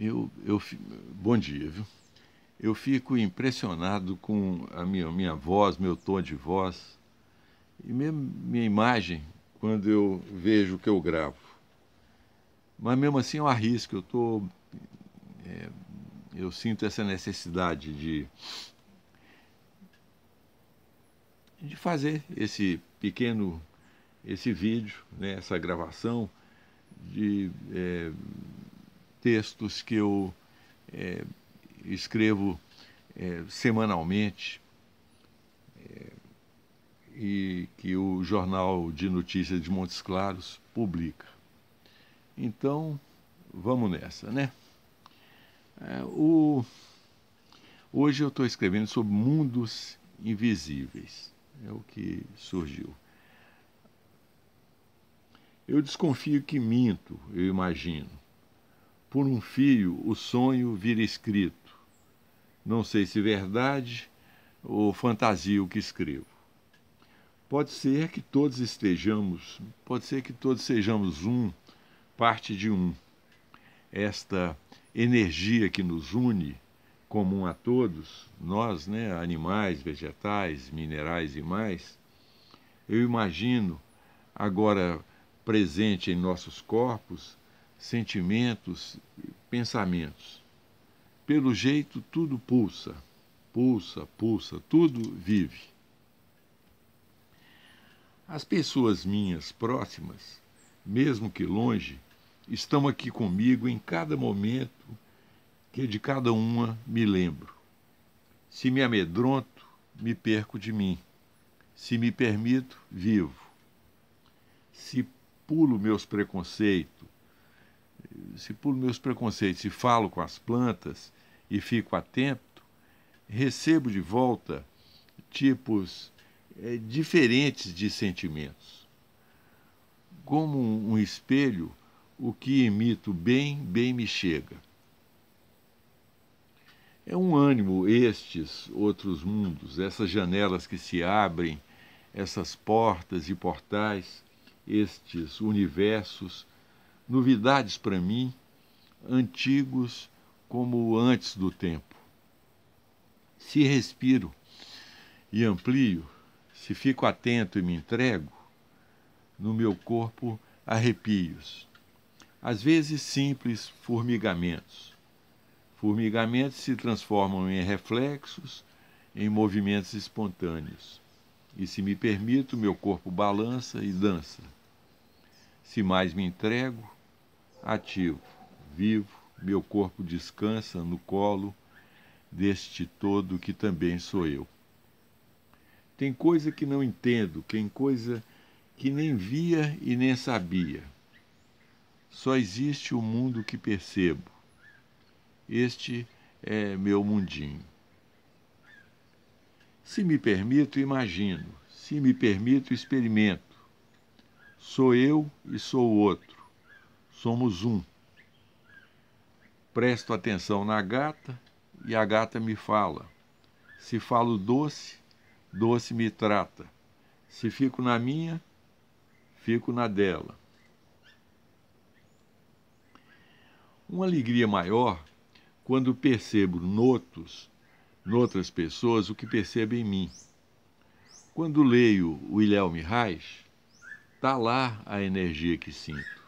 Eu, eu, bom dia, viu? Eu fico impressionado com a minha, minha voz, meu tom de voz e mesmo minha imagem quando eu vejo o que eu gravo. Mas mesmo assim eu arrisco, eu tô, é, eu sinto essa necessidade de de fazer esse pequeno esse vídeo, né, essa gravação de é, textos que eu é, escrevo é, semanalmente é, e que o Jornal de Notícias de Montes Claros publica. Então, vamos nessa, né? É, o... Hoje eu estou escrevendo sobre mundos invisíveis. É o que surgiu. Eu desconfio que minto, eu imagino por um fio o sonho vira escrito. Não sei se verdade ou fantasia o que escrevo. Pode ser que todos estejamos, pode ser que todos sejamos um, parte de um. Esta energia que nos une, comum a todos, nós, né, animais, vegetais, minerais e mais, eu imagino agora presente em nossos corpos sentimentos, pensamentos. Pelo jeito, tudo pulsa, pulsa, pulsa, tudo vive. As pessoas minhas próximas, mesmo que longe, estão aqui comigo em cada momento que de cada uma me lembro. Se me amedronto, me perco de mim. Se me permito, vivo. Se pulo meus preconceitos, se por meus preconceitos e falo com as plantas e fico atento, recebo de volta tipos é, diferentes de sentimentos. Como um espelho, o que imito bem, bem me chega. É um ânimo estes outros mundos, essas janelas que se abrem, essas portas e portais, estes universos novidades para mim, antigos como antes do tempo. Se respiro e amplio, se fico atento e me entrego, no meu corpo arrepios, às vezes simples formigamentos. Formigamentos se transformam em reflexos, em movimentos espontâneos. E se me permito, meu corpo balança e dança. Se mais me entrego, ativo, vivo, meu corpo descansa no colo deste todo que também sou eu. Tem coisa que não entendo, tem coisa que nem via e nem sabia. Só existe o mundo que percebo. Este é meu mundinho. Se me permito, imagino. Se me permito, experimento. Sou eu e sou o outro somos um. Presto atenção na gata e a gata me fala. Se falo doce, doce me trata. Se fico na minha, fico na dela. Uma alegria maior quando percebo notos, noutras pessoas, o que percebo em mim. Quando leio o Ilhéu Reich, está lá a energia que sinto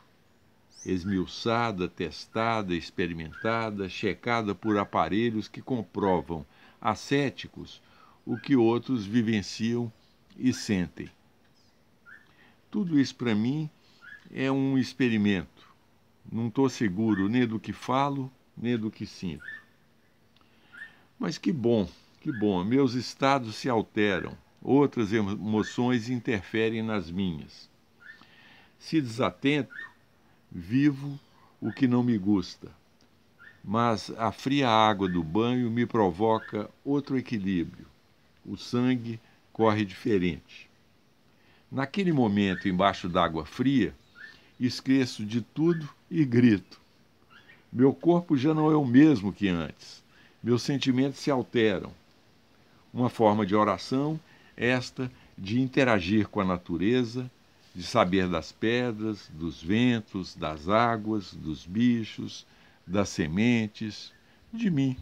esmiuçada, testada, experimentada, checada por aparelhos que comprovam, ascéticos, o que outros vivenciam e sentem. Tudo isso para mim é um experimento. Não estou seguro nem do que falo, nem do que sinto. Mas que bom, que bom, meus estados se alteram, outras emoções interferem nas minhas. Se desatento, vivo o que não me gusta. Mas a fria água do banho me provoca outro equilíbrio. O sangue corre diferente. Naquele momento, embaixo d'água fria, esqueço de tudo e grito. Meu corpo já não é o mesmo que antes. Meus sentimentos se alteram. Uma forma de oração, esta de interagir com a natureza de saber das pedras, dos ventos, das águas, dos bichos, das sementes, de mim.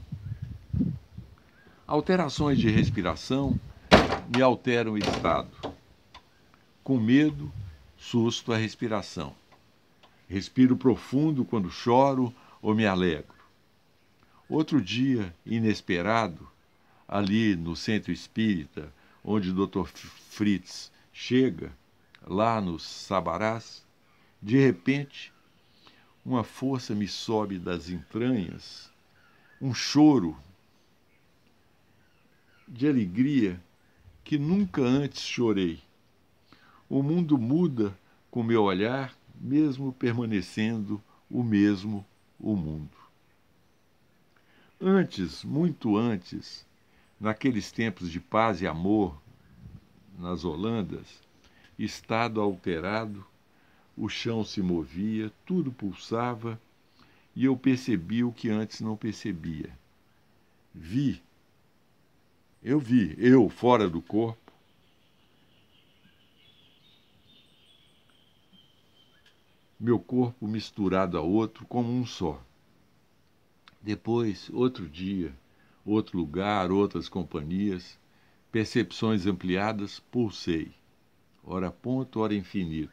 Alterações de respiração me alteram o estado. Com medo, susto a respiração. Respiro profundo quando choro ou me alegro. Outro dia, inesperado, ali no centro espírita, onde o Dr. Fritz chega, lá nos Sabarás, de repente, uma força me sobe das entranhas, um choro de alegria que nunca antes chorei. O mundo muda com meu olhar, mesmo permanecendo o mesmo o mundo. Antes, muito antes, naqueles tempos de paz e amor nas Holandas, estado alterado, o chão se movia, tudo pulsava e eu percebi o que antes não percebia. Vi, eu vi, eu fora do corpo, meu corpo misturado a outro como um só. Depois, outro dia, outro lugar, outras companhias, percepções ampliadas, pulsei ora ponto, ora infinito,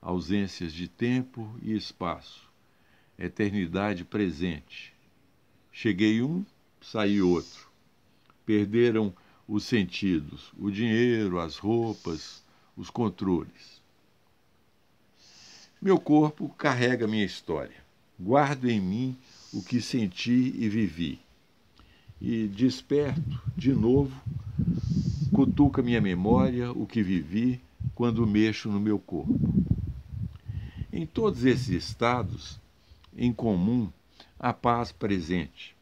ausências de tempo e espaço, eternidade presente. Cheguei um, saí outro. Perderam os sentidos, o dinheiro, as roupas, os controles. Meu corpo carrega minha história. Guardo em mim o que senti e vivi. E desperto de novo cutuca minha memória, o que vivi, quando mexo no meu corpo. Em todos esses estados, em comum, a paz presente.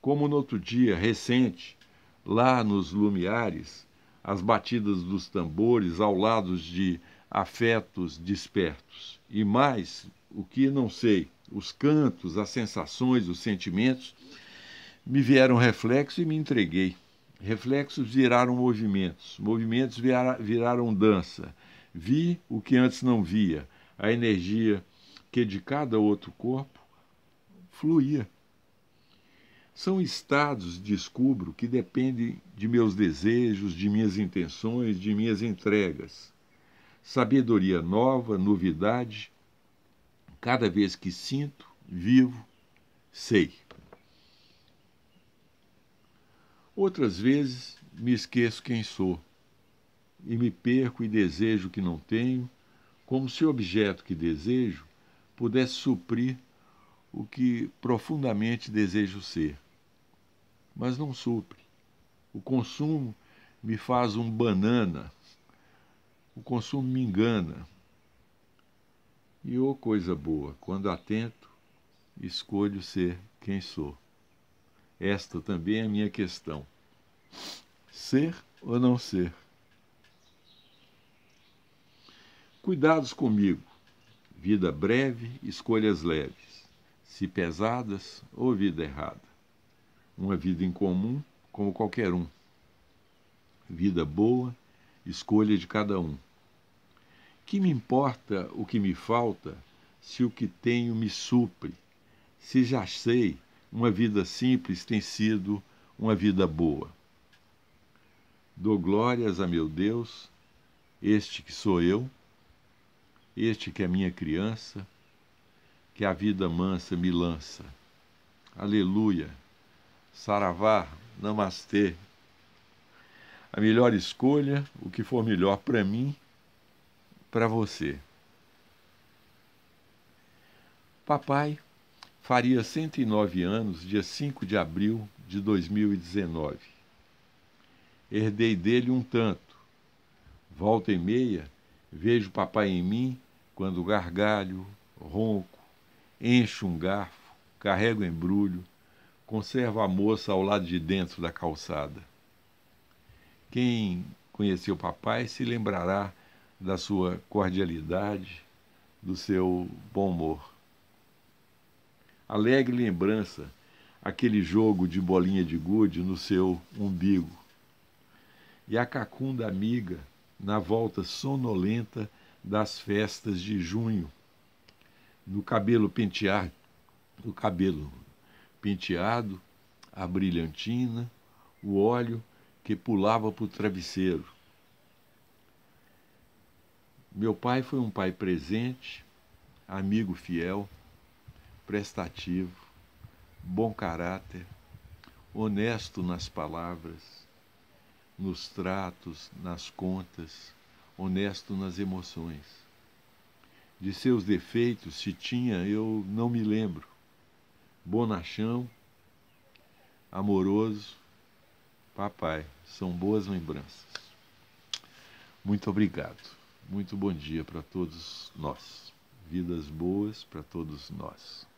Como no outro dia recente, lá nos lumiares, as batidas dos tambores ao lado de afetos despertos. E mais, o que não sei, os cantos, as sensações, os sentimentos, me vieram reflexo e me entreguei. Reflexos viraram movimentos, movimentos viraram dança. Vi o que antes não via, a energia que de cada outro corpo fluía. São estados, descubro, que dependem de meus desejos, de minhas intenções, de minhas entregas. Sabedoria nova, novidade, cada vez que sinto, vivo, sei. Outras vezes me esqueço quem sou e me perco e desejo o que não tenho, como se o objeto que desejo pudesse suprir o que profundamente desejo ser. Mas não supre. O consumo me faz um banana. O consumo me engana. E ô oh, coisa boa, quando atento, escolho ser quem sou. Esta também é a minha questão. Ser ou não ser? Cuidados comigo. Vida breve, escolhas leves. Se pesadas, ou vida errada. Uma vida em comum, como qualquer um. Vida boa, escolha de cada um. Que me importa o que me falta, se o que tenho me supre? Se já sei, uma vida simples tem sido uma vida boa. Dou glórias a meu Deus, este que sou eu, este que é minha criança, que a vida mansa me lança. Aleluia! Saravá, namastê. A melhor escolha, o que for melhor para mim, para você. Papai faria 109 anos, dia 5 de abril de 2019. Herdei dele um tanto. Volta e meia, vejo papai em mim quando gargalho, ronco, encho um garfo, carrego embrulho, conservo a moça ao lado de dentro da calçada. Quem conheceu papai se lembrará da sua cordialidade, do seu bom humor alegre lembrança, aquele jogo de bolinha de gude no seu umbigo. E a cacunda amiga na volta sonolenta das festas de junho, no cabelo penteado, no cabelo penteado, a brilhantina, o óleo que pulava para o travesseiro. Meu pai foi um pai presente, amigo fiel, prestativo, bom caráter, honesto nas palavras, nos tratos, nas contas, honesto nas emoções. De seus defeitos, se tinha, eu não me lembro. Bonachão, amoroso, papai, são boas lembranças. Muito obrigado. Muito bom dia para todos nós. Vidas boas para todos nós.